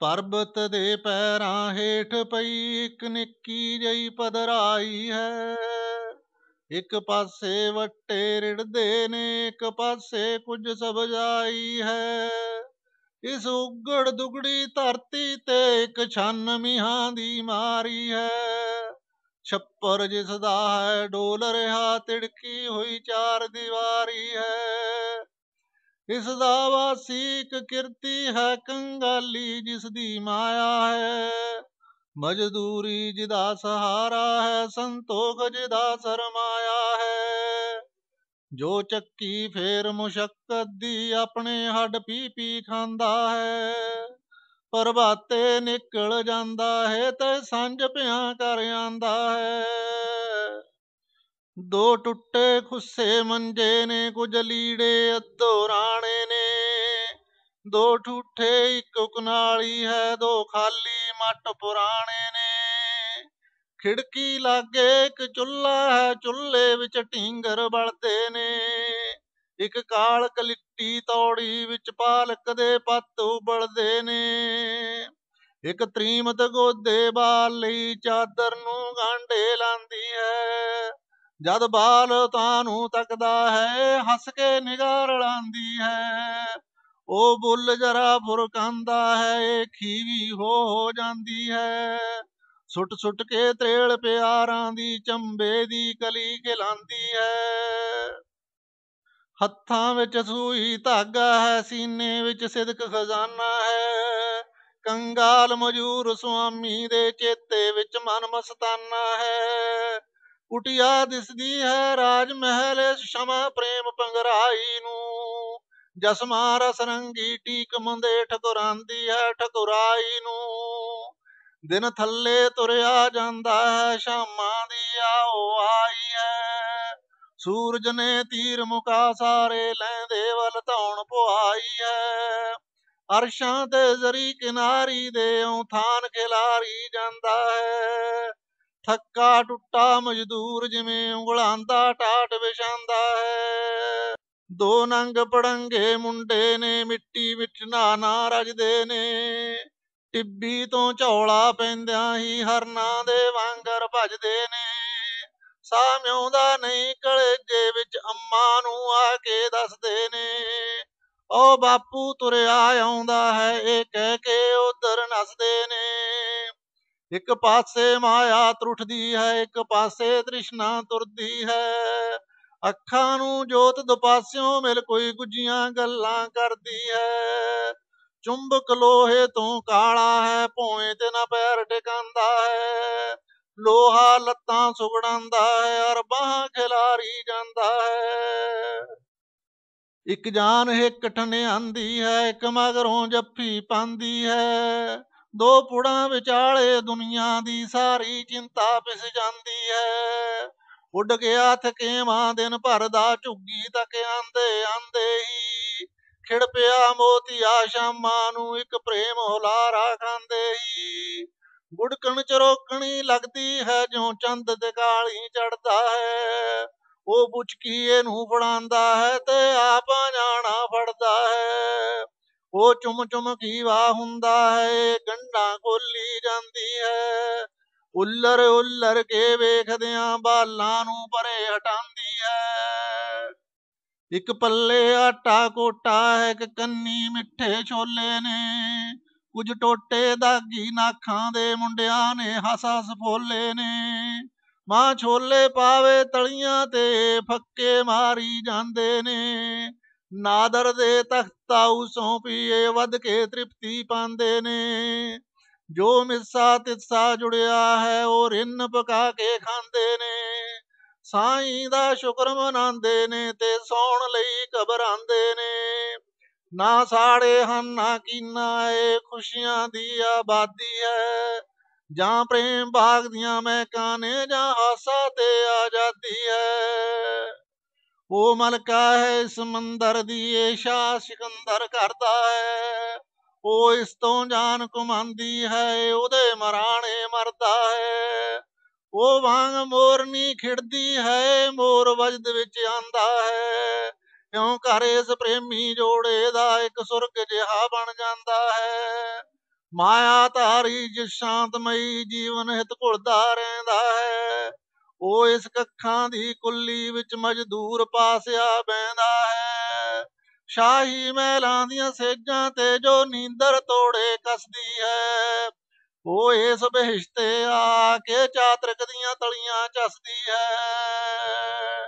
ਪਰਬਤ ਦੇ ਪੈਰਾਂ ਹੇਠ ਪਈ ਇੱਕ ਨਿੱਕੀ ਜਈ ਪਦਰਾਈ ਹੈ ਇੱਕ ਪਾਸੇ ਵੱਟੇ ਰਿੜਦੇ ਨੇ ਇੱਕ ਪਾਸੇ ਕੁਝ ਸਬਜਾਈ ਹੈ ਇਸ ਉਗੜ ਦੁਗੜੀ ਧਰਤੀ ਤੇ ਇੱਕ ਛੰਨ ਮਿਹਾਂ ਦੀ ਮਾਰੀ ਹੈ ਛੱਪਰ ਜਿਸ ਦਾ ਹੈ ਡੋਲ ਰਿਹਾ ਤਿੜਕੀ ਹੋਈ ਚਾਰ ਦੀਵਾਰੀ ਹੈ ਇਸ ਦਾ ਵਾਸੀਕ ਕਿਰਤੀ ਹੈ ਕੰਗਾਲੀ ਜਿਸ ਦੀ ਮਾਇਆ ਹੈ ਮਜ਼ਦੂਰੀ ਜਿਹਦਾ ਸਹਾਰਾ ਹੈ ਸੰਤੋਖ ਜਿਹਦਾ ਸਰਮਾਇਆ ਹੈ ਜੋ ਚੱਕੀ ਫੇਰ ਮੁਸ਼ਕਤ ਦੀ ਆਪਣੇ ਹੱਡ ਪੀ ਪੀ ਖਾਂਦਾ ਹੈ ਪਰਬਾਤੇ ਨਿਕਲ ਜਾਂਦਾ ਹੈ ਤੇ ਸੰਜ ਭਿਆ ਕਰ ਆਂਦਾ ਹੈ ਦੋ ਟੁੱਟੇ ਖੁੱਸੇ ਮੰਜੇ ਨੇ ਕੁਝ ਲੀੜੇ ਅੱਧੋ ਰਾਣੇ ਨੇ ਦੋ ਠੂਠੇ ਇੱਕ ਕੁਨਾਲੀ ਹੈ ਦੋ ਖਾਲੀ ਮੱਟ ਪੁਰਾਣੇ ਨੇ ਖਿੜਕੀ ਲਾਗੇ ਇੱਕ ਚੁੱਲ੍ਹਾ ਹੈ ਚੁੱਲ੍ਹੇ ਵਿੱਚ ਢਿੰਗਰ ਬਲਦੇ ਨੇ ਇੱਕ ਕਾਲ ਕਲਿੱਟੀ ਤੌੜੀ ਵਿੱਚ ਪਾਲਕ ਦੇ ਪੱਤ ਉਬਲਦੇ ਨੇ ਇੱਕ ਤ੍ਰੀਮਤ ਗੋਦੇ ਬਾਲ ਲਈ ਚਾਦਰ ਨੂੰ ਗਾਂਢੇ ਲਾਂਦੀ ਹੈ ਜਦ ਬਾਲ ਤਾਨੂੰ ਤੱਕਦਾ ਹੈ ਹੱਸ ਕੇ ਨਿਗਾਹ ਰਲਾਂਦੀ ਹੈ ਉਹ ਬੁੱਲ ਜਰਾ ਫੁਰਕਾਂਦਾ ਹੈ ਇਹ ਖੀਵੀ ਹੋ ਜਾਂਦੀ ਹੈ ਸੁੱਟ ਸੁੱਟ ਕੇ ਤ੍ਰੇਲ ਪਿਆਰਾਂ ਦੀ ਚੰਬੇ ਦੀ ਕਲੀ ਖਿਲਾਂਦੀ ਹੈ ਹੱਥਾਂ ਵਿੱਚ ਸੂਈ ਧਾਗਾ ਹੈ ਸੀਨੇ ਵਿੱਚ ਸਿਦਕ ਖਜ਼ਾਨਾ ਹੈ ਕੰਗਾਲ ਮਜੂਰ ਸੁਆਮੀ ਦੇ ਚੇਤੇ ਵਿੱਚ ਮਨ ਮਸਤਾਨਾ ਹੈ ਕੁਟਿਆ ਦਿਸਦੀ ਹੈ ਰਾਜ ਮਹਿਲ ਸ਼ਮਾ ਪ੍ਰੇਮ ਪੰਗਰਾਈ ਨੂੰ ਜਸਮਾ ਰਸ ਰੰਗੀ ਟੀਕ ਮੰਦੇ ਠਕੁਰਾਂਦੀ ਹੈ ਠਕੁਰਾਈ ਨੂੰ ਦਿਨ ਥੱਲੇ ਤੁਰਿਆ ਜਾਂਦਾ ਹੈ ਸ਼ਾਮਾਂ ਦੀ ਆਓ ਆਈ ਹੈ ਸੂਰਜ ਨੇ ਤੀਰ ਮੁਕਾ ਸਾਰੇ ਲੈਂਦੇ ਵਲ ਧੌਣ ਪੁਆਈ ਹੈ ਅਰਸ਼ਾਂ ਤੇ ਜ਼ਰੀ ਕਿਨਾਰੀ ਦੇ ਉਥਾਨ ਖਿਲਾਰੀ ਜਾਂਦਾ ਹੈ ਥੱਕਾ ਟੁੱਟਾ ਮਜ਼ਦੂਰ ਜਿਵੇਂ ਉਂਗਲਾਂ ਦਾ ਟਾਟ ਵਿਛਾਂਦਾ ਹੈ ਦੋ ਨੰਗ ਪੜੰਗੇ ਮੁੰਡੇ ਨੇ ਮਿੱਟੀ ਵਿੱਚ ਨਾ ਨਾ ਰਜਦੇ ਨੇ ਟਿੱਬੀ ਤੋਂ ਝੋਲਾ ਪੈਂਦਿਆਂ ਹੀ ਹਰਨਾ ਦੇ ਵਾਂਗਰ ਭਜਦੇ ਨੇ ਸਾਹ ਮਿਉਂਦਾ ਨਹੀਂ ਕਲੇਜੇ ਵਿੱਚ ਅੰਮਾ ਨੂੰ ਆ ਕੇ ਦੱਸਦੇ ਨੇ ਓ ਬਾਪੂ ਤੁਰਿਆ ਆਉਂਦਾ ਹੈ ਇਹ ਕਹਿ ਕੇ ਉਧਰ ਨੱਸਦੇ ਨੇ ਇੱਕ ਪਾਸੇ ਮਾਇਆ ਤਰੁੱਠਦੀ ਹੈ ਇੱਕ ਪਾਸੇ ਤ੍ਰਿਸ਼ਨਾ ਤੁਰਦੀ ਹੈ ਅੱਖਾਂ ਨੂੰ ਜੋਤ ਦੁਪਾਸਿਓਂ ਮਿਲ ਕੋਈ ਗੁੱਜੀਆਂ ਗੱਲਾਂ ਕਰਦੀ ਹੈ ਚੁੰਬਕ ਲੋਹੇ ਤੋਂ ਕਾਲਾ ਹੈ ਭੋਏ ਤੇ ਨਾ ਪੈਰ ਟਿਕਾਂਦਾ ਹੈ ਲੋਹਾ ਲੱਤਾਂ ਸੁਗੜਾਂਦਾ ਹੈ ਔਰ ਬਾਹ ਖਿਲਾਰੀ ਜਾਂਦਾ ਹੈ ਇੱਕ ਜਾਨ ਹੈ ਕਟਣ ਆਂਦੀ ਹੈ ਇੱਕ ਮਗਰੋਂ ਜੱਫੀ ਪਾਂਦੀ ਹੈ ਦੋ ਪੁੜਾਂ ਵਿਚਾਲੇ ਦੁਨੀਆ ਦੀ ਸਾਰੀ ਚਿੰਤਾ ਪਿਸ ਜਾਂਦੀ ਹੈ ਉੱਡ ਗਿਆ ਮਾਂ ਦਿਨ ਭਰ ਦਾ ਝੁੱਗੀ ਤੱਕ ਆਂਦੇ ਆਂਦੇ ਹੀ ਖਿੜ ਪਿਆ ਮੋਤੀਆ ਸ਼ਾਮਾਂ ਨੂੰ ਇੱਕ ਪ੍ਰੇਮ ਹੁਲਾਰਾ ਖਾਂਦੇ ਹੀ ਗੁੜਕਣ ਚ ਰੋਕਣੀ ਲੱਗਦੀ ਹੈ ਜਿਉਂ ਚੰਦ ਤੇ ਕਾਲੀ ਚੜਦਾ ਹੈ ਉਹ ਬੁਚਕੀਏ ਨੂੰ ਫੜਾਂਦਾ ਹੈ ਤੇ ਆਪ ਜਾਣਾ ਫੜਦਾ ਹੈ ਉਹ ਚੁੰਮ ਚੁੰਮ ਵਾ ਹੁੰਦਾ ਹੈ ਗੰਡਾ ਕੋਲੀ ਜਾਂਦੀ ਹੈ ਉੱਲਰ ਉੱਲਰ ਕੇ ਵੇਖਦਿਆਂ ਬਾਲਾਂ ਨੂੰ ਪਰੇ ਹਟਾਉਂਦੀ ਹੈ ਇੱਕ ਪੱਲੇ ਆਟਾ ਕੋਟਾ ਹੈ ਇੱਕ ਕੰਨੀ ਮਿੱਠੇ ਛੋਲੇ ਨੇ ਕੁਝ ਟੋਟੇ ਦਾਗੀ ਨਾਖਾਂ ਦੇ ਮੁੰਡਿਆਂ ਨੇ ਹੱਸ ਹੱਸ ਫੋਲੇ ਨੇ ਮਾਂ ਛੋਲੇ ਪਾਵੇ ਤਲੀਆਂ ਤੇ ਫੱਕੇ ਮਾਰੀ ਜਾਂਦੇ ਨੇ ਨਾਦਰ ਦੇ ਤਖਤਾਉ ਸੋਪੀਏ ਵਦ ਕੇ ਤ੍ਰਿਪਤੀ ਪਾਉਂਦੇ ਨੇ ਜੋ ਮਿੱਸਾ ਤਿੱਸਾ ਜੁੜਿਆ ਹੈ ਉਹ ਰਿੰਨ ਪਕਾ ਕੇ ਖਾਂਦੇ ਨੇ ਸਾਈਂ ਦਾ ਸ਼ੁਕਰ ਮਨਾਉਂਦੇ ਨੇ ਤੇ ਸੌਣ ਲਈ ਆਂਦੇ ਨੇ ਨਾ ਸਾੜੇ ਹਨ ਨਾ ਕੀਨਾ ਏ ਖੁਸ਼ੀਆਂ ਦੀ ਆਬਾਦੀ ਹੈ ਜਾਂ ਪ੍ਰੇਮ ਬਾਗ ਦੀਆਂ ਮਹਿਕਾਂ ਨੇ ਜਾਂ ਆਸਾ ਤੇ ਆਜ਼ਾਦੀ ਹੈ ਉਹ ਮਲਕਾ ਹੈ ਇਸ ਮੰਦਰ ਦੀ ਏ ਸ਼ਾ ਸਿਕੰਦਰ ਕਰਦਾ ਹੈ ਉਹ ਇਸ ਤੋਂ ਜਾਨ ਕੁਮਾਂਦੀ ਹੈ ਉਹਦੇ ਮਰਾਣੇ ਮਰਦਾ ਹੈ ਉਹ ਵਾਂਗ ਮੋਰਨੀ ਖਿੜਦੀ ਹੈ ਮੋਰ ਵਜਦ ਵਿੱਚ ਆਂਦਾ ਹੈ ਕਿਉਂ ਕਰ ਇਸ ਪ੍ਰੇਮੀ ਜੋੜੇ ਦਾ ਇੱਕ ਸੁਰਗ ਜਿਹਾ ਬਣ ਜਾਂਦਾ ਹੈ ਮਾਇਆ ਧਾਰੀ ਜਿ ਸ਼ਾਂਤਮਈ ਜੀਵਨ ਹਿਤ ਘੁਲਦਾ ਰਹਿੰਦਾ ਹੈ ਉਹ ਇਸ ਕੱਖਾਂ ਦੀ ਕੁੱਲੀ ਵਿੱਚ ਮਜ਼ਦੂਰ ਪਾਸਿਆ ਬੈਂਦਾ ਹੈ ਸ਼ਾਹੀ ਮਹਿਲਾਂ ਦੀਆਂ ਸੇਜਾਂ ਤੇ ਜੋ ਨੀਂਦਰ ਤੋੜੇ ਕਸਦੀ ਹੈ ਉਹ ਇਸ ਬਹਿਸ਼ਤੇ ਆ ਕੇ ਚਾਤਰਕ ਦੀਆਂ ਤਲੀਆਂ ਚਸਦੀ ਹੈ